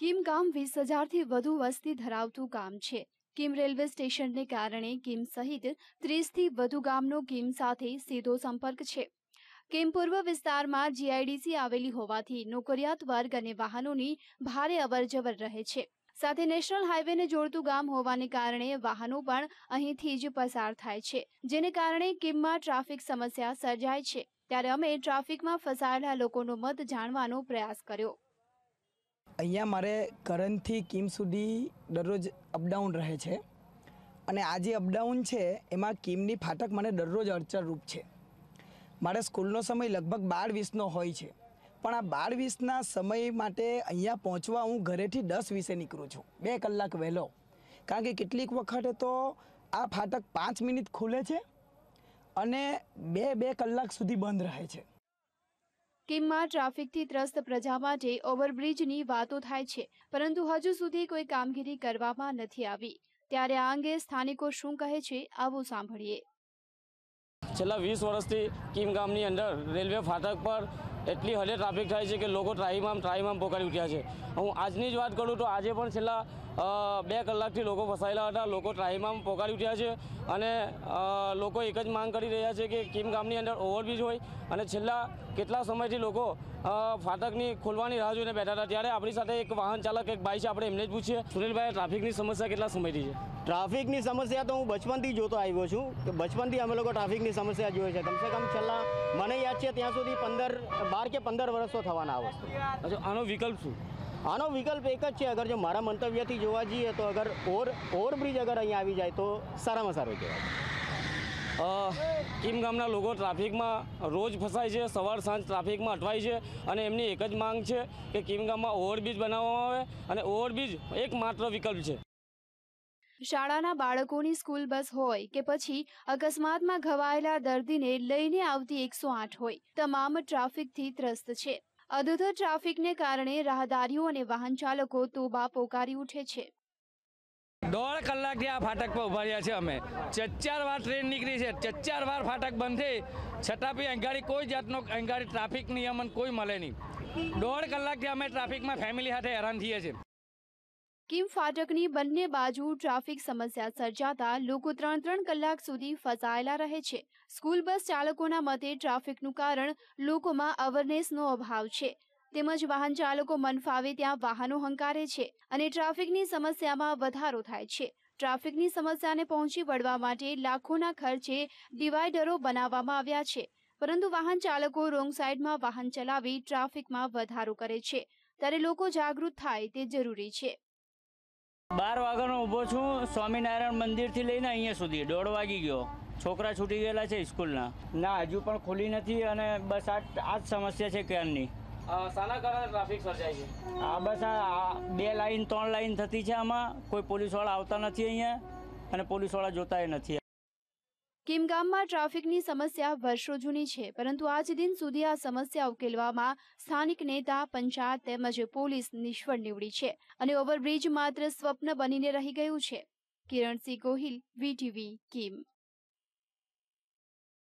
Kim ગામ વીસ હજારથી વધુ વસ્તી ધરાવતું ગામ છે કિમ રેલવે સ્ટેશનને કારણે કિમ સહિત ત્રીસથી વધુ ગામનો કિમ સાથે સીધો સંપર્ક છે કિમ પૂર્વ વિસ્તારમાં જીઆઈડીસી આવેલી હોવાથી નોકરિયાત વર્ગ અને વાહનોની ભારે અવરજવર રહે છે સાથે નેશનલ હાઈવેને જોડતું ગામ હોવાને કારણે વાહનો પણ અહીંથી જ પસાર થાય છે જેને કારણે કિમમાં ટ્રાફિક સમસ્યા સર્જાય છે ત્યારે અમે ટ્રાફિકમાં ફસાયેલા લોકોનો મત જાણવાનો પ્રયાસ કર્યો અહીંયા મારે કરણથી કિમ સુધી દરરોજ અપડાઉન રહે છે અને આ જે અપડાઉન છે એમાં કિમની ફાટક મને દરરોજ અડચણરૂપ છે મારે સ્કૂલનો સમય લગભગ બાર વીસનો હોય છે પણ આ બાર વીસના સમય માટે અહીંયા પહોંચવા હું ઘરેથી દસ વીસે નીકળું છું બે કલાક વહેલો કારણ કે કેટલીક વખતે તો આ ફાટક પાંચ મિનિટ ખુલે છે અને બે બે કલાક સુધી બંધ રહે છે કિમમાં ટ્રાફિકથી ત્રસ્ત પ્રજા માટે ઓવરબ્રિજની વાતો થાય છે પરંતુ હજુ સુધી કોઈ કામગીરી કરવામાં નથી આવી ત્યારે આ અંગે સ્થાનિકો શું કહે છે આવું સાંભળીએ છેલ્લા વીસ વર્ષથી કિમ ગામની અંદર રેલવે ફાટક પર એટલી હદે ટ્રાફિક થાય છે કે લોકો ટ્રાઈમામ ટ્રાઈમામ પોકારી ઉઠ્યા છે હું આજની જ વાત કરું તો આજે પણ છેલ્લા બે કલાકથી લોકો ફસાયેલા હતા લોકો ટ્રાઈમામ પોકારી ઉઠ્યા છે અને લોકો એક જ માંગ કરી રહ્યા છે કે કિમ ગામની અંદર ઓવરબ્રિજ હોય અને છેલ્લા કેટલા સમયથી લોકો ફાટકની ખોલવાની રાહ જોઈને બેઠા હતા ત્યારે આપણી સાથે એક વાહન ચાલક એક ભાઈ છે આપણે એમને જ પૂછીએ સુનિલભાઈ ટ્રાફિકની સમસ્યા કેટલા સમયથી છે ટ્રાફિકની સમસ્યા તો હું બચપનથી જોતો આવ્યો છું કે બચપનથી અમે લોકો ટ્રાફિકની સમસ્યા જોઈએ છે કમસે કમ છેલ્લા મને યાદ છે ત્યાં સુધી પંદર બાર કે પંદર વર્ષો થવાના આ વસ્તુ આનો વિકલ્પ શું આનો વિકલ્પ એક જ છે અગર જો મારા મંતવ્યથી જોવા જઈએ તો અગર ઓર ઓવરબ્રિજ અગર અહીંયા આવી જાય તો સારામાં સારું કહેવાય કિમ ગામના લોકો ટ્રાફિકમાં રોજ ફસાય છે સવાર સાંજ ટ્રાફિકમાં અટવાય છે અને એમની એક જ માંગ છે કે કિમ ગામમાં ઓવરબ્રિજ બનાવવામાં આવે અને ઓવરબ્રિજ એકમાત્ર વિકલ્પ છે શાળાના બાળકોની સ્કૂલ બસ હોય કે પછી અકસ્માતમાં ઘવાયેલા દર્દીને લઈને આવતી એકસો આઠ હોય તમામ ટ્રાફિકથી ત્રસ્ત છે અધૂધર ટ્રાફિકને કારણે રાહદારીઓ અને વાહન ચાલકો તોબા પોકારી ઉઠે છે દોઢ કલાકથી આ ફાટક પર ઉભા રહ્યા છે અમે ચાર વાર ટ્રેન નીકળી છે ચાર વાર ફાટક બંધ થઈ છતાં બી અંગાડી કોઈ જાતનો અંગાડી ટ્રાફિક નિયમન કોઈ મળે નહીં દોઢ કલાકથી અમે ટ્રાફિકમાં ફેમિલી સાથે હેરાન થઈએ છીએ કિમ ફાટકની બંને બાજુ ટ્રાફિક સમસ્યા સર્જાતા લોકો ત્રણ ત્રણ કલાક સુધી ફસાયેલા રહે છે સ્કૂલ બસ ચાલકોના મતે ટ્રાફિકનું કારણ લોકોમાં અવેરનેસનો અભાવ છે તેમજ વાહન ચાલકો મનફાવે ત્યાં વાહનો હંકારે છે અને ટ્રાફિકની સમસ્યામાં વધારો થાય છે ટ્રાફિકની સમસ્યાને પહોંચી વળવા માટે લાખોના ખર્ચે ડિવાઈડરો બનાવવામાં આવ્યા છે પરંતુ વાહન ચાલકો રોંગ સાઈડમાં વાહન ચલાવી ટ્રાફિકમાં વધારો કરે છે ત્યારે લોકો જાગૃત થાય તે જરૂરી છે બાર વાગ્યાનો ઊભો છું સ્વામિનારાયણ મંદિરથી લઈને અહીંયા સુધી દોઢ વાગી ગયો છોકરા છૂટી ગયેલા છે સ્કૂલના ના હજુ પણ ખુલી નથી અને બસ આ આ જ સમસ્યા છે કેરની આ બસ આ બે લાઈન ત્રણ લાઈન થતી છે આમાં કોઈ પોલીસવાળા આવતા નથી અહીંયા અને પોલીસવાળા જોતાય નથી કિમગામમાં ટ્રાફિકની સમસ્યા વર્ષો જૂની છે પરંતુ આજ દિન સુધી આ સમસ્યા ઉકેલવામાં સ્થાનિક નેતા પંચાયત તેમજ પોલીસ નિષ્ફળ નીવડી છે અને ઓવરબ્રિજ માત્ર સ્વપ્ન બનીને રહી ગયું છે કિરણસિંહ ગોહિલ વીટીવી કિમ